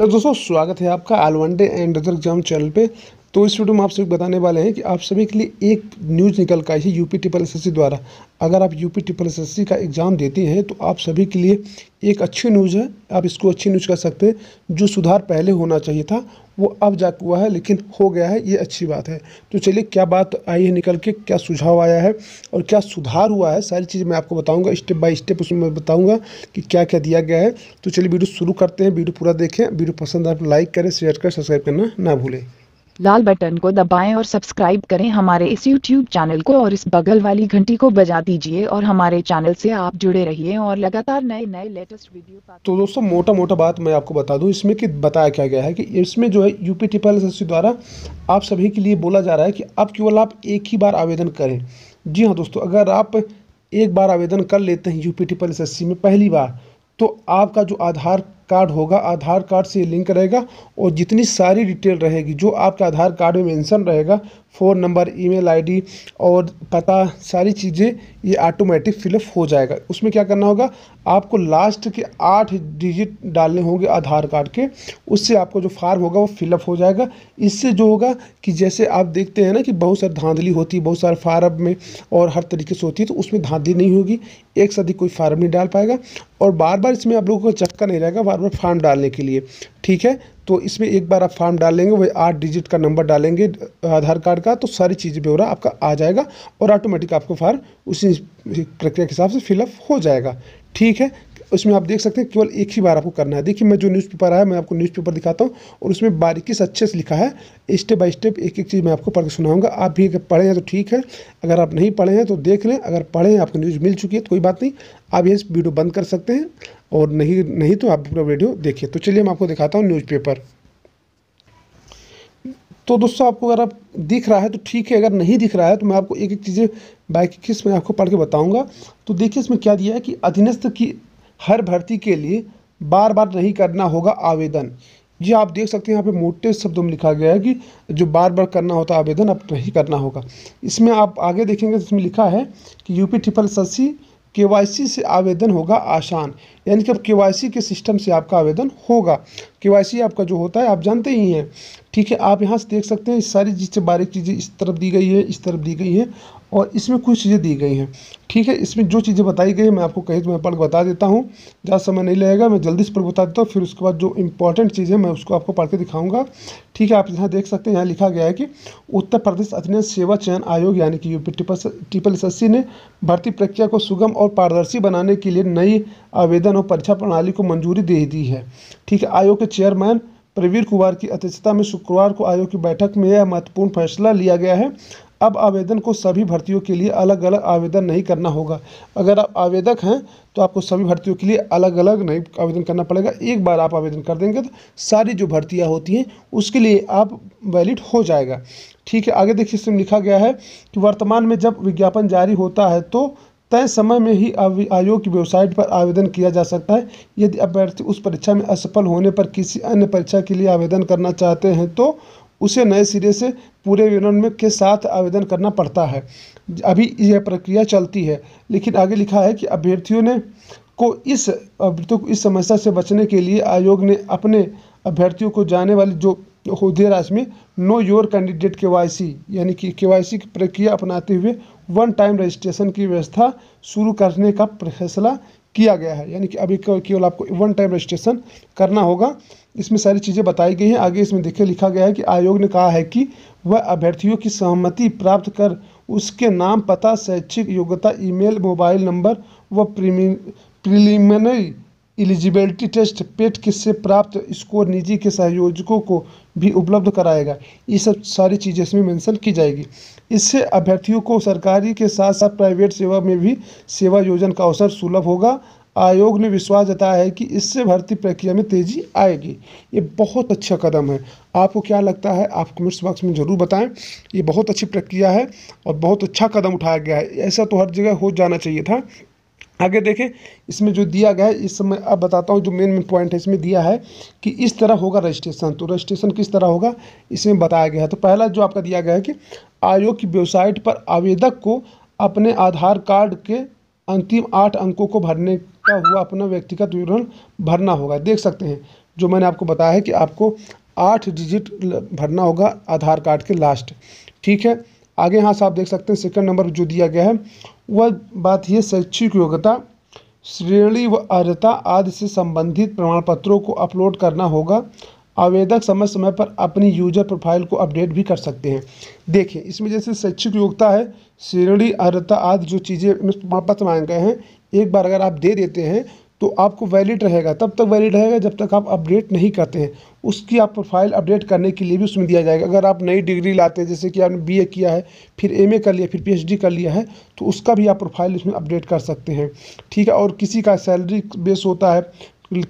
hello दोस्तों स्वागत है आपका all and other exam channel पे तो इस वीडियो में आप सभी बताने वाले हैं कि आप सभी के लिए एक न्यूज़ निकल का है यूपी ट्रिपल एस द्वारा अगर आप यूपी ट्रिपल एस का एग्ज़ाम देते हैं तो आप सभी के लिए एक अच्छी न्यूज़ है आप इसको अच्छी न्यूज़ कह सकते हैं जो सुधार पहले होना चाहिए था वो अब जा हुआ है लेकिन हो गया है ये अच्छी बात है तो चलिए क्या बात आई है निकल के क्या सुझाव आया है और क्या सुधार हुआ है सारी चीज़ मैं आपको बताऊंगा स्टेप बाय स्टेप उसमें मैं बताऊंगा कि क्या क्या दिया गया है तो चलिए वीडियो शुरू करते हैं वीडियो पूरा देखें वीडियो पसंद आप तो लाइक करें शेयर करें सब्सक्राइब करना ना भूलें लाल बटन को दबाएं और सब्सक्राइब करें हमारे इस यूट्यूब चैनल को और इस बगल वाली घंटी को बजा दीजिए और हमारे चैनल से आप जुड़े रहिए और लगातार नए नए लेटेस्ट वीडियो तो दोस्तों मोटा मोटा बात मैं आपको बता दूं इसमें कि बताया क्या गया है कि इसमें जो है यूपी टिपल द्वारा आप सभी के लिए बोला जा रहा है कि अब केवल आप एक ही बार आवेदन करें जी हाँ दोस्तों अगर आप एक बार आवेदन कर लेते हैं यूपी टिपाल में पहली बार तो आपका जो आधार कार्ड होगा आधार कार्ड से लिंक रहेगा और जितनी सारी डिटेल रहेगी जो आपके आधार कार्ड में मेंशन रहेगा फ़ोन नंबर ईमेल आईडी और पता सारी चीज़ें ये ऑटोमेटिक फिलअप हो जाएगा उसमें क्या करना होगा आपको लास्ट के आठ डिजिट डालने होंगे आधार कार्ड के उससे आपको जो फार्म होगा वो फिलअप हो जाएगा इससे जो होगा कि जैसे आप देखते हैं ना कि बहुत सारी धांधली होती है बहुत सारे फार्म में और हर तरीके से होती है तो उसमें धांधली नहीं होगी एक साथ ही कोई फार्म नहीं डाल पाएगा और बार बार इसमें आप लोगों को चक्का नहीं रहेगा बार में फार्म डालने के लिए ठीक है तो इसमें एक बार आप फार्म डालेंगे वही आठ डिजिट का नंबर डालेंगे आधार कार्ड का तो सारी चीज़ ब्यौरा आपका आ जाएगा और ऑटोमेटिक आपको फार्म उसी प्रक्रिया के हिसाब से फिलअप हो जाएगा ठीक है उसमें आप देख सकते हैं केवल एक ही बार आपको करना है देखिए मैं जो न्यूज़पेपर आया मैं आपको न्यूज़पेपर दिखाता हूँ और उसमें बारीकी से अच्छे से लिखा है स्टेप बाय स्टेप एक एक चीज़ मैं आपको पढ़ के सुनाऊंगा आप भी अगर पढ़े हैं तो ठीक है अगर आप नहीं पढ़े हैं तो देख लें अगर पढ़े हैं आपको न्यूज़ मिल चुकी है तो कोई बात नहीं आप ये वीडियो बंद कर सकते हैं और नहीं नहीं तो आप पूरा वीडियो देखिए तो चलिए मैं आपको दिखाता हूँ पेपर तो दोस्तों आपको अगर आप दिख रहा है तो ठीक है अगर नहीं दिख रहा है तो मैं आपको एक एक चीज़ें बाइक किस में आपको पढ़ के बताऊंगा तो देखिए इसमें क्या दिया है कि अधीनस्थ की हर भर्ती के लिए बार बार नहीं करना होगा आवेदन ये आप देख सकते हैं यहाँ पे मोटे शब्दों में लिखा गया है कि जो बार बार करना होता है आवेदन अब नहीं करना होगा इसमें आप आगे देखेंगे जिसमें तो इसमें लिखा है कि यूपी ट्रिपल सी के वाई सी से आवेदन होगा आसान यानी कि अब के वाई सी के सिस्टम से आपका आवेदन होगा के वाई सी आपका जो होता है आप जानते ही हैं ठीक है आप यहाँ से देख सकते हैं सारी चीज़ें बारीक चीज़ें इस तरफ दी गई है इस तरफ दी गई है और इसमें कुछ चीज़ें दी गई हैं ठीक है इसमें जो चीज़ें बताई गई हैं मैं आपको कहीं तो मैं पढ़ बता देता हूँ ज़्यादा समय नहीं लगेगा मैं जल्दी से पढ़ बता देता हूँ फिर उसके बाद जो इंपॉर्टेंट चीज़ है मैं उसको आपको पढ़ के दिखाऊंगा ठीक है आप यहाँ देख सकते हैं यहाँ लिखा गया है कि उत्तर प्रदेश अधिनियम सेवा चयन आयोग यानी कि यूपी ट्रिपल एस ने भर्ती प्रक्रिया को सुगम और पारदर्शी बनाने के लिए नई आवेदन और परीक्षा प्रणाली को मंजूरी दे दी है ठीक है आयोग के चेयरमैन प्रवीर कुमार की अध्यक्षता में शुक्रवार को आयोग की बैठक में यह महत्वपूर्ण फैसला लिया गया है अब आवेदन को सभी भर्तियों के लिए अलग अलग आवेदन नहीं करना होगा अगर आप आवेदक हैं तो आपको सभी भर्तियों के लिए अलग अलग नहीं आवेदन करना पड़ेगा एक बार आप आवेदन कर देंगे तो सारी जो भर्तियाँ होती हैं उसके लिए आप वैलिड हो जाएगा ठीक है आगे देखिए इसमें लिखा गया है कि वर्तमान में जब विज्ञापन जारी होता है तो तय समय में ही आयोग की वेबसाइट पर आवेदन किया जा सकता है यदि अभ्यर्थी उस परीक्षा में असफल होने पर किसी अन्य परीक्षा के लिए आवेदन करना चाहते हैं तो उसे नए सिरे से पूरे विवरण में के साथ आवेदन करना पड़ता है अभी यह प्रक्रिया चलती है लेकिन आगे लिखा है कि अभ्यर्थियों ने को इस अभ्यर्थियों को इस समस्या से बचने के लिए आयोग ने अपने अभ्यर्थियों को जाने वाली जो हृदय राशि में know your candidate K Y C यानी कि के वाई सी की प्रक्रिया अपनाते हुए वन टाइम रजिस्ट्रेशन की व्यवस्था शुरू करने का फैसला किया गया है यानी कि अभी केवल आपको वन टाइम रजिस्ट्रेशन करना होगा इसमें सारी चीज़ें बताई गई हैं आगे इसमें देखिए लिखा गया है कि आयोग ने कहा है कि वह अभ्यर्थियों की सहमति प्राप्त कर उसके नाम पता शैक्षिक योग्यता ईमेल मोबाइल नंबर व प्रिलिमिनरी एलिजिबिलिटी टेस्ट पेट किससे प्राप्त स्कोर निजी के सहयोजकों को भी उपलब्ध कराएगा ये सब सारी चीज़ें इसमें मेंशन की जाएगी इससे अभ्यर्थियों को सरकारी के साथ साथ प्राइवेट सेवा में भी सेवा योजन का अवसर सुलभ होगा आयोग ने विश्वास जताया है कि इससे भर्ती प्रक्रिया में तेजी आएगी ये बहुत अच्छा कदम है आपको क्या लगता है आप कमेंट्स बॉक्स में ज़रूर बताएं ये बहुत अच्छी प्रक्रिया है और बहुत अच्छा कदम उठाया गया है ऐसा तो हर जगह हो जाना चाहिए था आगे देखें इसमें जो दिया गया है इस समय अब बताता हूँ जो मेन मेन पॉइंट है इसमें दिया है कि इस तरह होगा रजिस्ट्रेशन तो रजिस्ट्रेशन किस तरह होगा इसमें बताया गया है तो पहला जो आपका दिया गया है कि आयोग की वेबसाइट पर आवेदक को अपने आधार कार्ड के अंतिम आठ अंकों को भरने का हुआ अपना व्यक्तिगत विवरण भरना होगा देख सकते हैं जो मैंने आपको बताया है कि आपको आठ डिजिट भरना होगा आधार कार्ड के लास्ट ठीक है आगे यहाँ से आप देख सकते हैं सेकंड नंबर जो दिया गया है वह बात यह शैक्षिक योग्यता श्रेणी व अर्हता आदि से संबंधित प्रमाण पत्रों को अपलोड करना होगा आवेदक समय समय पर अपनी यूजर प्रोफाइल को अपडेट भी कर सकते हैं देखें इसमें जैसे शैक्षिक योग्यता है श्रेणी अर्हता आदि जो चीज़ें प्रमाण पत्र मांगे गए हैं एक बार अगर आप दे देते हैं तो आपको वैलिड रहेगा तब तक वैलिड रहेगा जब तक आप अपडेट नहीं करते हैं उसकी आप प्रोफाइल अपडेट करने के लिए भी उसमें दिया जाएगा अगर आप नई डिग्री लाते हैं जैसे कि आपने बीए किया है फिर एमए कर लिया फिर पीएचडी कर लिया है तो उसका भी आप प्रोफाइल उसमें अपडेट कर सकते हैं ठीक है और किसी का सैलरी बेस होता है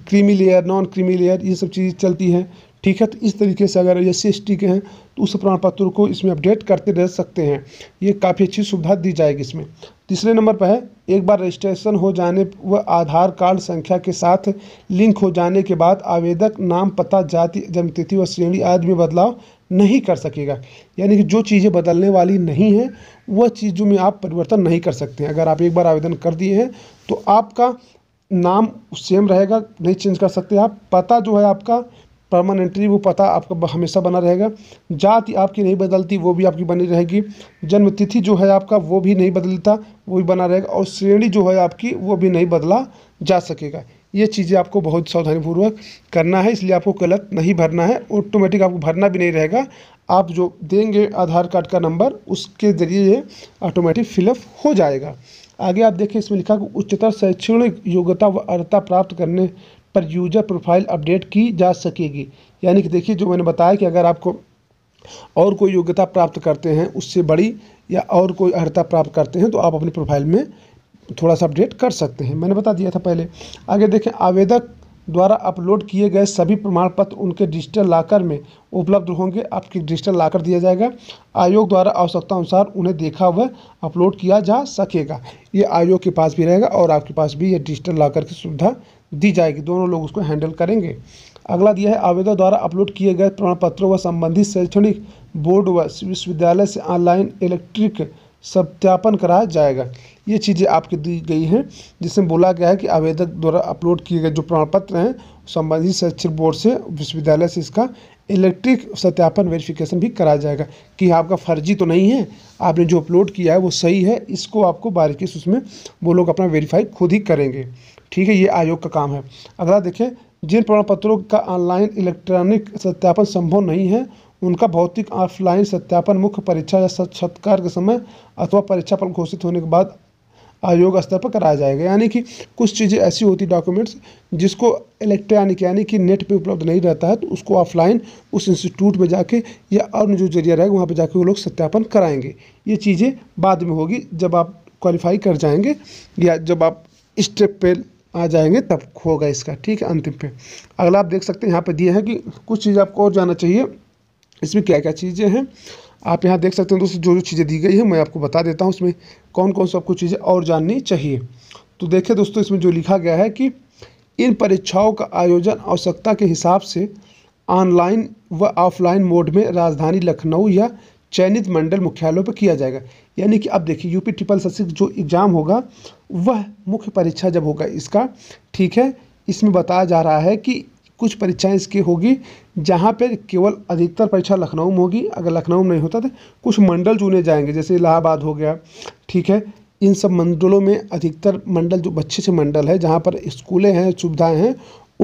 creamy layer non creamy layer ये सब चीज़ चलती हैं ठीक है तो इस तरीके से अगर एस सी के हैं तो उस प्रमाण पत्र को इसमें अपडेट करते रह सकते हैं ये काफ़ी अच्छी सुविधा दी जाएगी इसमें तीसरे नंबर पर है एक बार रजिस्ट्रेशन हो जाने व आधार कार्ड संख्या के साथ लिंक हो जाने के बाद आवेदक नाम पता जाति जन्मतिथि व श्रेणी आदि में बदलाव नहीं कर सकेगा यानी कि जो चीज़ें बदलने वाली नहीं हैं वह चीज़ों में आप परिवर्तन नहीं कर सकते अगर आप एक बार आवेदन कर दिए हैं तो आपका नाम सेम रहेगा नहीं चेंज कर सकते आप पता जो है आपका परमानेंटली वो पता आपका हमेशा बना रहेगा जाति आपकी नहीं बदलती वो भी आपकी बनी रहेगी जन्म तिथि जो है आपका वो भी नहीं बदलता वो भी बना रहेगा और श्रेणी जो है आपकी वो भी नहीं बदला जा सकेगा ये चीज़ें आपको बहुत सावधानीपूर्वक करना है इसलिए आपको गलत नहीं भरना है ऑटोमेटिक आपको भरना भी नहीं रहेगा आप जो देंगे आधार कार्ड का नंबर उसके ज़रिए ये ऑटोमेटिक फिलअप हो जाएगा आगे आप देखें इसमें लिखा कि उच्चतर शैक्षणिक योग्यता व अर्हता प्राप्त करने पर यूजर प्रोफाइल अपडेट की जा सकेगी यानी कि देखिए जो मैंने बताया कि अगर आपको और कोई योग्यता प्राप्त करते हैं उससे बड़ी या और कोई अर्हता प्राप्त करते हैं तो आप अपनी प्रोफाइल में थोड़ा सा अपडेट कर सकते हैं मैंने बता दिया था पहले आगे देखें आवेदक द्वारा अपलोड किए गए सभी प्रमाण पत्र उनके डिजिटल लाकर में उपलब्ध होंगे आपके डिजिटल लाकर दिया जाएगा आयोग द्वारा आवश्यकता अनुसार उन्हें देखा हुआ अपलोड किया जा सकेगा ये आयोग के पास भी रहेगा और आपके पास भी ये डिजिटल लाकर की सुविधा दी जाएगी दोनों लोग उसको हैंडल करेंगे अगला दिया है आवेदक द्वारा अपलोड किए गए प्रमाण पत्रों व संबंधित शैक्षणिक बोर्ड व विश्वविद्यालय से ऑनलाइन इलेक्ट्रिक सत्यापन कराया जाएगा ये चीज़ें आपकी दी गई हैं जिसमें बोला गया है कि आवेदक द्वारा अपलोड किए गए जो प्रमाण पत्र हैं संबंधित शैक्षणिक बोर्ड से विश्वविद्यालय से इसका इलेक्ट्रिक सत्यापन वेरिफिकेशन भी कराया जाएगा कि हाँ, आपका फर्जी तो नहीं है आपने जो अपलोड किया है वो सही है इसको आपको बारीकी से उसमें वो लोग अपना वेरीफाई खुद ही करेंगे ठीक है ये आयोग का काम है अगला देखें जिन प्रमाण पत्रों का ऑनलाइन इलेक्ट्रॉनिक सत्यापन संभव नहीं है उनका भौतिक ऑफलाइन सत्यापन मुख्य परीक्षा या सत्कार के समय अथवा परीक्षा पर घोषित होने के बाद आयोग स्तर पर कराया जाएगा यानी कि कुछ चीज़ें ऐसी होती डॉक्यूमेंट्स जिसको इलेक्ट्रॉनिक यानी कि नेट पे उपलब्ध नहीं रहता है तो उसको ऑफलाइन उस इंस्टीट्यूट में जाके या और जो जरिया रहेगा वहाँ पर जाके वो लोग सत्यापन कराएंगे ये चीज़ें बाद में होगी जब आप क्वालिफाई कर जाएंगे या जब आप स्टेप पे आ जाएंगे तब होगा इसका ठीक है अंतिम पे अगला आप देख सकते हैं यहाँ पर दिए हैं कि कुछ चीज़ आपको और जाना चाहिए इसमें क्या क्या चीज़ें हैं आप यहाँ देख सकते हैं दोस्तों जो जो चीज़ें दी गई हैं मैं आपको बता देता हूँ उसमें कौन कौन सा आपको चीज़ें और जाननी चाहिए तो देखिए दोस्तों इसमें जो लिखा गया है कि इन परीक्षाओं का आयोजन आवश्यकता के हिसाब से ऑनलाइन व ऑफलाइन मोड में राजधानी लखनऊ या चयनित मंडल मुख्यालयों पर किया जाएगा यानी कि अब देखिए यूपी ट्रिपल सी जो एग्ज़ाम होगा वह मुख्य परीक्षा जब होगा इसका ठीक है इसमें बताया जा रहा है कि कुछ परीक्षाएं इसकी होगी जहाँ पर केवल अधिकतर परीक्षा लखनऊ में होगी अगर लखनऊ में नहीं होता तो कुछ मंडल चुने जाएंगे जैसे इलाहाबाद हो गया ठीक है इन सब मंडलों में अधिकतर मंडल जो अच्छे से मंडल है जहाँ पर स्कूलें हैं सुविधाएँ हैं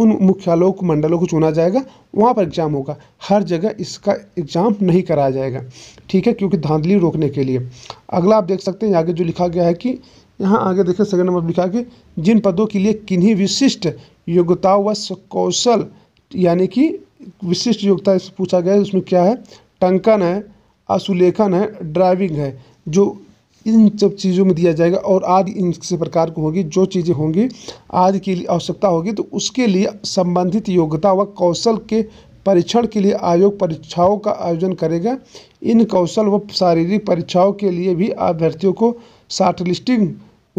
उन मुख्यालयों को मंडलों को चुना जाएगा वहाँ पर एग्ज़ाम होगा हर जगह इसका एग्ज़ाम नहीं कराया जाएगा ठीक है क्योंकि धांधली रोकने के लिए अगला आप देख सकते हैं आगे जो लिखा गया है कि यहाँ आगे देखें सेकंड नंबर लिखा कि जिन पदों के लिए किन्हीं विशिष्ट योग्यता व कौशल यानी कि विशिष्ट योग्यता इसमें पूछा गया है उसमें क्या है टंकन है अशुलेखन है ड्राइविंग है जो इन सब चीज़ों में दिया जाएगा और आदि इन से प्रकार को होगी जो चीज़ें होंगी आदि के लिए आवश्यकता होगी तो उसके लिए संबंधित योग्यता व कौशल के परीक्षण के लिए आयोग परीक्षाओं का आयोजन करेगा इन कौशल व शारीरिक परीक्षाओं के लिए भी अभ्यर्थियों को शार्टलिस्टिंग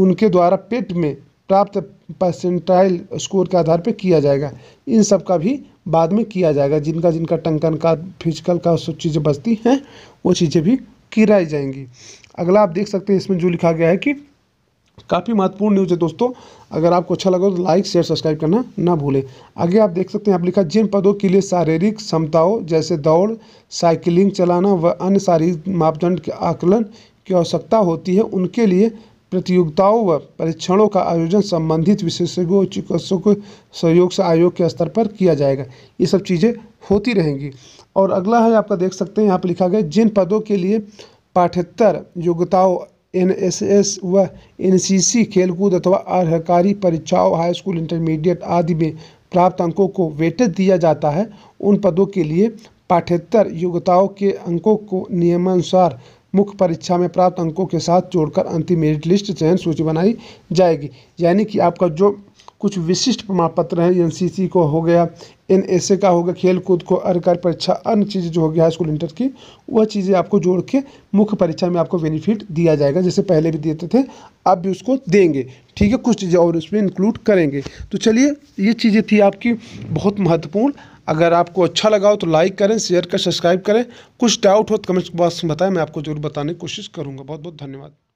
उनके द्वारा पेट में प्राप्त परसेंटाइल स्कोर के आधार पर किया जाएगा इन सब का भी बाद में किया जाएगा जिनका जिनका टंकन का फिजिकल का सब चीज़ें बचती हैं वो चीज़ें भी गिराई जाएंगी अगला आप देख सकते हैं इसमें जो लिखा गया है कि काफ़ी महत्वपूर्ण न्यूज़ है दोस्तों अगर आपको अच्छा लगा तो लाइक शेयर सब्सक्राइब करना ना भूलें आगे आप देख सकते हैं आप लिखा जिन पदों के लिए शारीरिक क्षमताओं जैसे दौड़ साइकिलिंग चलाना व अन्य शारीरिक मापदंड के आकलन की आवश्यकता होती है उनके लिए प्रतियोगिताओं व परीक्षणों का आयोजन संबंधित विशेषज्ञों और चिकित्सकों के सहयोग से आयोग के स्तर पर किया जाएगा ये सब चीज़ें होती रहेंगी और अगला है आपका देख सकते हैं यहाँ पर लिखा गया जिन पदों के लिए पाठ्यतर योग्यताओं एन एस एस व एन सी सी खेलकूद अथवा अर्हकारी परीक्षाओं हाई स्कूल इंटरमीडिएट आदि में प्राप्त अंकों को वेटेज दिया जाता है उन पदों के लिए पाठ्यतर योग्यताओं के अंकों को नियमानुसार मुख्य परीक्षा में प्राप्त अंकों के साथ जोड़कर अंतिम मेरिट लिस्ट चयन सूची बनाई जाएगी यानी कि आपका जो कुछ विशिष्ट प्रमाण पत्र हैं सी को हो गया एन एस ए का हो गया खेल कूद को अर्कारी परीक्षा अन्य चीज़ें जो होगी हाई स्कूल इंटर की वह चीज़ें आपको जोड़ के मुख्य परीक्षा में आपको बेनिफिट दिया जाएगा जैसे पहले भी देते थे आप भी उसको देंगे ठीक है कुछ चीज़ें और उसमें इंक्लूड करेंगे तो चलिए ये चीज़ें थी आपकी बहुत महत्वपूर्ण अगर आपको अच्छा लगा हो तो लाइक करें शेयर करें सब्सक्राइब करें कुछ डाउट हो तो कमेंट बॉक्स में बताएं मैं आपको जरूर बताने की कोशिश करूँगा बहुत बहुत धन्यवाद